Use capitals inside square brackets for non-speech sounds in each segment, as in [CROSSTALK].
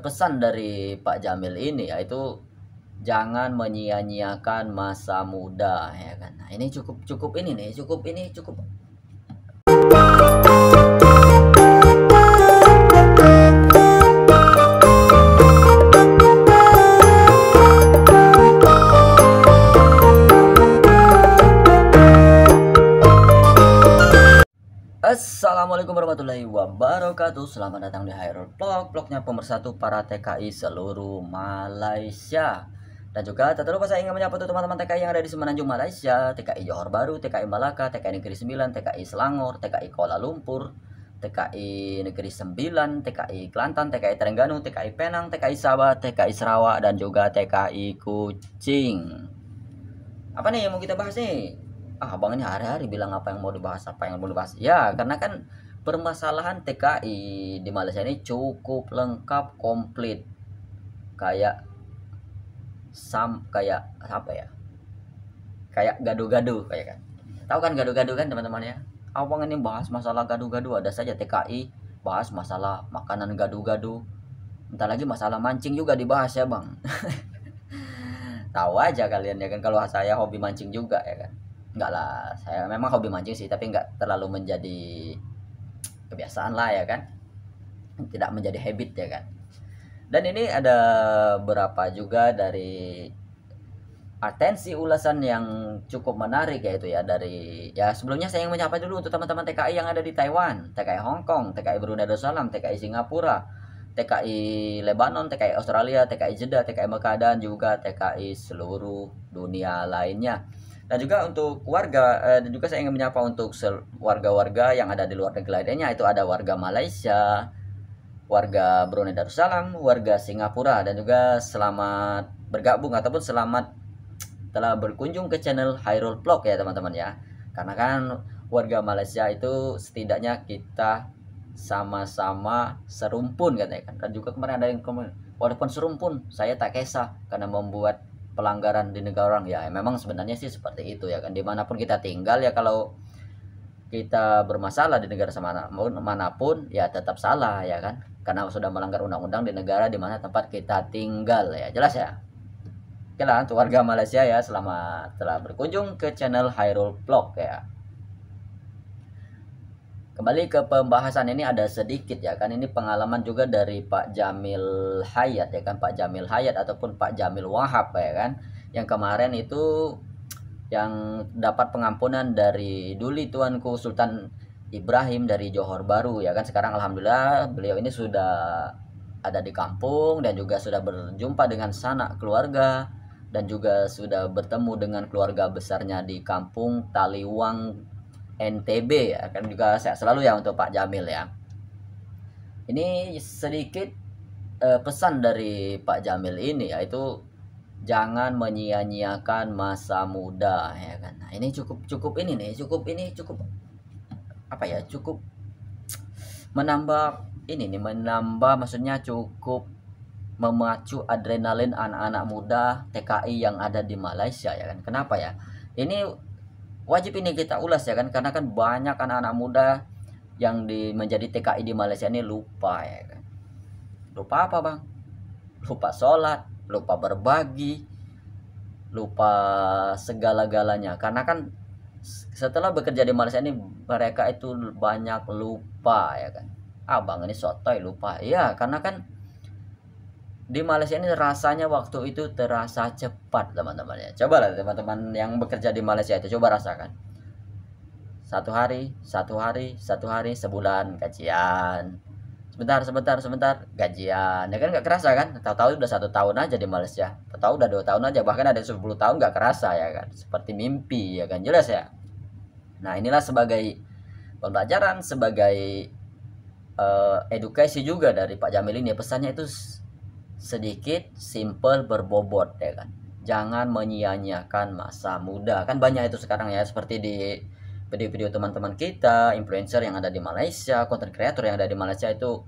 pesan dari Pak Jamil ini yaitu jangan menyia-nyiakan masa muda ya kan. Nah, ini cukup cukup ini nih, cukup ini cukup Assalamualaikum warahmatullahi wabarakatuh Selamat datang di Hairul Vlog Vlognya pemersatu para TKI seluruh Malaysia Dan juga tentu lupa saya ingin menyapa teman-teman TKI yang ada di Semenanjung Malaysia TKI Johor Baru, TKI Malaka, TKI Negeri 9, TKI Selangor, TKI Kuala Lumpur TKI Negeri 9, TKI Kelantan, TKI Terengganu, TKI Penang, TKI Sabah, TKI Sarawak, dan juga TKI Kucing Apa nih yang mau kita bahas nih? ah, abang ini hari-hari bilang apa yang mau dibahas apa yang mau dibahas ya karena kan permasalahan TKI di Malaysia ini cukup lengkap komplit kayak sam kayak apa ya kayak gaduh-gaduh kayak kan tahu kan gaduh-gaduh kan teman-teman ya abang ini bahas masalah gaduh-gaduh ada saja TKI bahas masalah makanan gaduh-gaduh entah lagi masalah mancing juga dibahas ya bang [LAUGHS] tahu aja kalian ya kan kalau saya hobi mancing juga ya kan enggak lah saya memang hobi mancing sih tapi enggak terlalu menjadi kebiasaan lah ya kan tidak menjadi habit ya kan dan ini ada berapa juga dari atensi ulasan yang cukup menarik yaitu ya dari ya sebelumnya saya ingin menyapa dulu untuk teman-teman TKI yang ada di Taiwan, TKI Hong Kong, TKI Brunei Darussalam, TKI Singapura, TKI Lebanon, TKI Australia, TKI Jeddah, TKI Mekah dan juga TKI seluruh dunia lainnya. Dan juga untuk warga eh, dan juga saya ingin menyapa untuk warga-warga yang ada di luar negeri lainnya itu ada warga Malaysia, warga Brunei Darussalam, warga Singapura dan juga selamat bergabung ataupun selamat telah berkunjung ke channel Hyrule Vlog ya teman-teman ya. Karena kan warga Malaysia itu setidaknya kita sama-sama serumpun katanya kan. Dan juga kemarin ada yang komen walaupun serumpun saya tak kisah karena membuat pelanggaran di negara orang ya memang sebenarnya sih seperti itu ya kan dimanapun kita tinggal ya kalau kita bermasalah di negara sama manapun ya tetap salah ya kan karena sudah melanggar undang-undang di negara di mana tempat kita tinggal ya jelas ya oke lah untuk warga Malaysia ya selamat telah berkunjung ke channel Hyrule Vlog ya Kembali ke pembahasan ini ada sedikit ya kan ini pengalaman juga dari Pak Jamil Hayat ya kan Pak Jamil Hayat ataupun Pak Jamil Wahab ya kan yang kemarin itu yang dapat pengampunan dari Duli Tuanku Sultan Ibrahim dari Johor Baru ya kan sekarang alhamdulillah beliau ini sudah ada di kampung dan juga sudah berjumpa dengan sanak keluarga dan juga sudah bertemu dengan keluarga besarnya di kampung Taliwang NTB akan ya, juga saya selalu ya untuk Pak Jamil ya ini sedikit eh, pesan dari Pak Jamil ini yaitu jangan menyia-nyiakan masa muda ya kan nah, ini cukup cukup ini nih cukup ini cukup apa ya cukup menambah ini nih menambah maksudnya cukup memacu adrenalin anak-anak muda TKI yang ada di Malaysia ya kan kenapa ya ini wajib ini kita ulas ya kan karena kan banyak anak-anak muda yang di menjadi TKI di Malaysia ini lupa ya kan lupa apa bang lupa sholat lupa berbagi lupa segala-galanya karena kan setelah bekerja di Malaysia ini mereka itu banyak lupa ya kan abang ini sotoy lupa ya karena kan di Malaysia ini rasanya waktu itu terasa cepat teman-teman ya coba lah teman-teman yang bekerja di Malaysia itu coba rasakan satu hari satu hari satu hari sebulan gajian sebentar sebentar sebentar gajian ya kan nggak kerasa kan tahu-tahu udah satu tahun aja di Malaysia tahu udah dua tahun aja bahkan ada 10 tahun nggak kerasa ya kan seperti mimpi ya kan jelas ya nah inilah sebagai pembelajaran sebagai uh, edukasi juga dari Pak Jamil ini pesannya itu sedikit, simple, berbobot ya kan. Jangan menyia-nyiakan masa muda. Kan banyak itu sekarang ya seperti di video-video teman-teman kita, influencer yang ada di Malaysia, content creator yang ada di Malaysia itu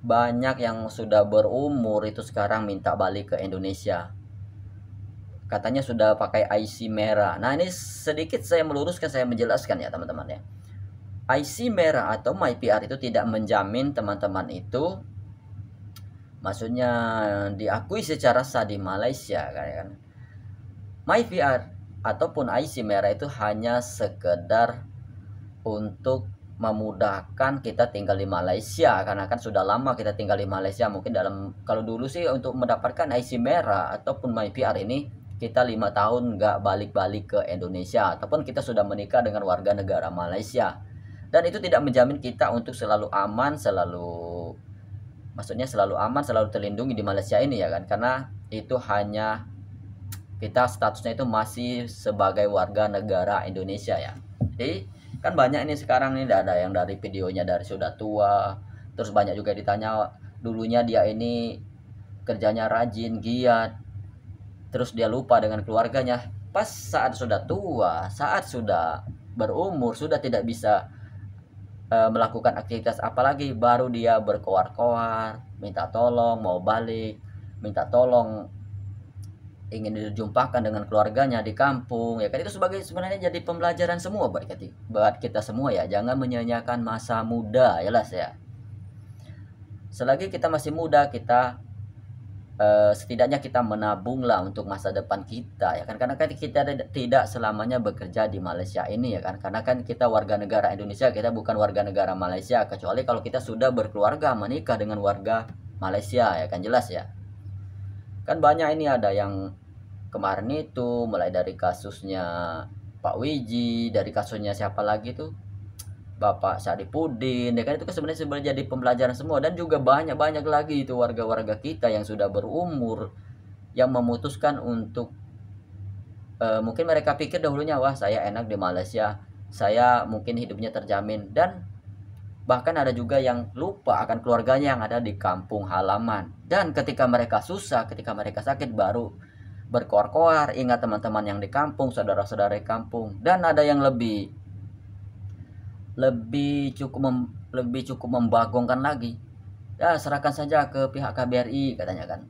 banyak yang sudah berumur itu sekarang minta balik ke Indonesia. Katanya sudah pakai IC merah. Nah, ini sedikit saya meluruskan, saya menjelaskan ya teman-teman ya. IC merah atau MyPR itu tidak menjamin teman-teman itu maksudnya diakui secara sah di Malaysia kan, ya kan. MyVR ataupun IC merah itu hanya sekedar untuk memudahkan kita tinggal di Malaysia karena kan sudah lama kita tinggal di Malaysia mungkin dalam kalau dulu sih untuk mendapatkan IC merah ataupun MyVR ini kita lima tahun nggak balik-balik ke Indonesia ataupun kita sudah menikah dengan warga negara Malaysia dan itu tidak menjamin kita untuk selalu aman selalu maksudnya selalu aman selalu terlindungi di Malaysia ini ya kan karena itu hanya kita statusnya itu masih sebagai warga negara Indonesia ya jadi kan banyak ini sekarang ini ada yang dari videonya dari sudah tua terus banyak juga ditanya dulunya dia ini kerjanya rajin giat terus dia lupa dengan keluarganya pas saat sudah tua saat sudah berumur sudah tidak bisa Eh, melakukan aktivitas apalagi baru dia berkoar-koar minta tolong mau balik minta tolong ingin dijumpakan dengan keluarganya di kampung ya kan itu sebagai sebenarnya jadi pembelajaran semua buat kita, buat kita semua ya jangan menyanyiakan masa muda ya jelas ya selagi kita masih muda kita Eh, setidaknya kita menabunglah untuk masa depan kita ya kan karena kan kita tidak selamanya bekerja di Malaysia ini ya kan karena kan kita warga negara Indonesia kita bukan warga negara Malaysia kecuali kalau kita sudah berkeluarga menikah dengan warga Malaysia ya kan jelas ya kan banyak ini ada yang kemarin itu mulai dari kasusnya Pak Wiji dari kasusnya siapa lagi tuh Bapak Pudin ya kan itu kan sebenarnya sebenarnya jadi pembelajaran semua dan juga banyak-banyak lagi itu warga-warga kita yang sudah berumur yang memutuskan untuk e, mungkin mereka pikir dahulunya wah saya enak di Malaysia saya mungkin hidupnya terjamin dan bahkan ada juga yang lupa akan keluarganya yang ada di kampung halaman dan ketika mereka susah ketika mereka sakit baru berkoar-koar ingat teman-teman yang di kampung saudara-saudara di kampung dan ada yang lebih lebih cukup mem, lebih cukup membagongkan lagi ya serahkan saja ke pihak KBRI katanya kan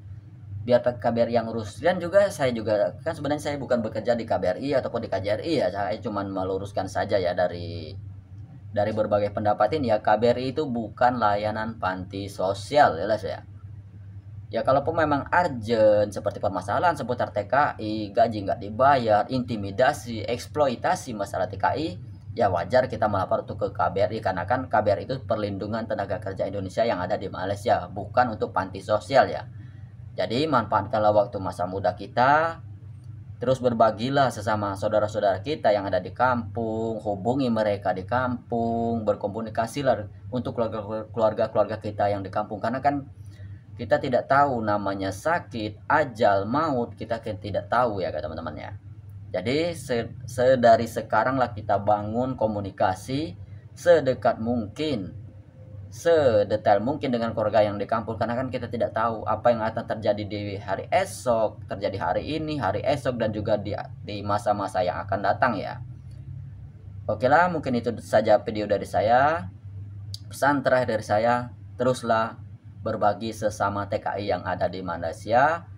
biar KBRI yang urus dan juga saya juga kan sebenarnya saya bukan bekerja di KBRI ataupun di KJRI ya saya cuma meluruskan saja ya dari dari berbagai pendapat ini ya KBRI itu bukan layanan panti sosial jelas ya ya kalaupun memang urgent seperti permasalahan seputar TKI gaji nggak dibayar intimidasi eksploitasi masalah TKI ya wajar kita melapor untuk ke KBRI karena kan KBRI itu perlindungan tenaga kerja Indonesia yang ada di Malaysia bukan untuk panti sosial ya jadi manfaatkanlah waktu masa muda kita terus berbagilah sesama saudara-saudara kita yang ada di kampung hubungi mereka di kampung berkomunikasi lah untuk keluarga-keluarga kita yang di kampung karena kan kita tidak tahu namanya sakit ajal maut kita kan tidak tahu ya teman-teman ya jadi sedari sekaranglah kita bangun komunikasi sedekat mungkin, sedetail mungkin dengan keluarga yang di kampung karena kan kita tidak tahu apa yang akan terjadi di hari esok, terjadi hari ini, hari esok dan juga di di masa-masa yang akan datang ya. Oke lah, mungkin itu saja video dari saya. Pesan terakhir dari saya, teruslah berbagi sesama TKI yang ada di Malaysia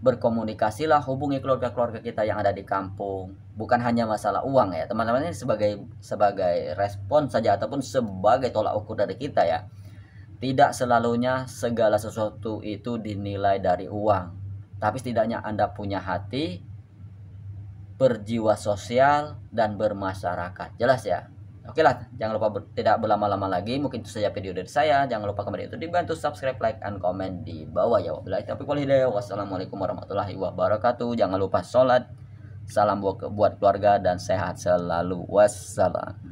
berkomunikasilah, hubungi keluarga-keluarga kita yang ada di kampung. Bukan hanya masalah uang ya, teman-teman ini sebagai sebagai respon saja ataupun sebagai tolak ukur dari kita ya. Tidak selalunya segala sesuatu itu dinilai dari uang. Tapi setidaknya Anda punya hati, berjiwa sosial dan bermasyarakat. Jelas ya? Oke lah, jangan lupa ber, tidak berlama-lama lagi. Mungkin itu saja video dari saya. Jangan lupa kembali itu dibantu subscribe, like, and comment di bawah ya. Wabillahi taufiq walhidayah. Wassalamualaikum warahmatullahi wabarakatuh. Jangan lupa sholat. Salam buat keluarga dan sehat selalu. Wassalam.